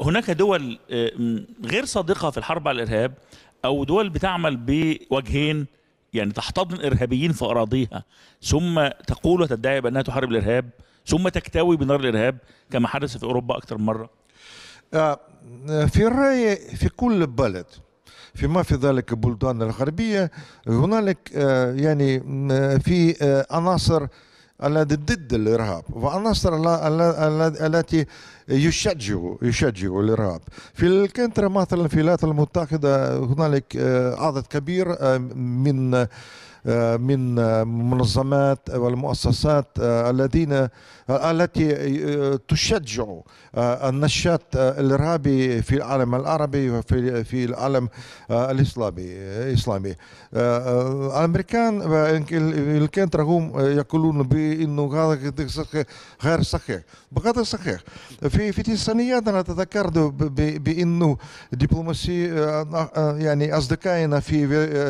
هناك دول آه، غير صادقه في الحرب على الارهاب او دول بتعمل بوجهين يعني تحتضن ارهابيين في اراضيها ثم تقول وتدعي بانها تحارب الارهاب ثم تكتوي بنار الارهاب كما حدث في اوروبا اكثر من مره آه، في الرأي في كل بلد فيما في ذلك البلدان الغربية هنالك آه، يعني في عناصر الذي ضد الارهاب والنصر التي يشجع يشجع الارهاب في الكنترا مثلا في الولايات المتحده هنالك آه، عدد كبير آه، من آه، من آه، منظمات والمؤسسات آه، الذين التي تشجع النشاط الارهابي في العالم العربي وفي في العالم الاسلامي الاسلامي الامريكان رغم يقولون بانه هذا غير صحيح بغض صحيح في في التسعينيات انا اتذكر بانه دبلوماسي يعني اصدقائنا في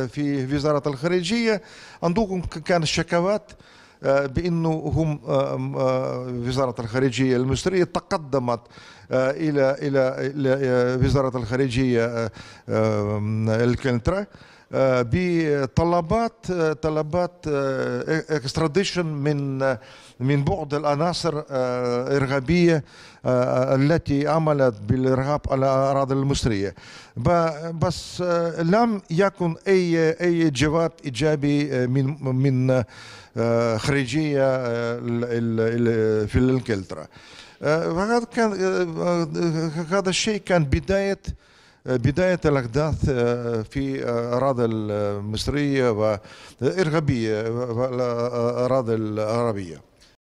في وزاره الخارجيه عندكم كان الشكوات آه، بانه هم آه، وزاره الخارجيه المصريه تقدمت آه، الى الى وزاره الخارجيه الكنترا بطلبات طلبات اكستراديشن آه، من آه، من بعض العناصر آه، الارهابيه التي عملت بالارهاب على الاراضي المصريه بس لم يكن اي اي جواب ايجابي من من خارجيه في انجلترا وهذا كان هذا الشيء كان بدايه بداية الأحداث آه، في الأراضي آه، المصرية والإرهابية آه، الأراضي العربية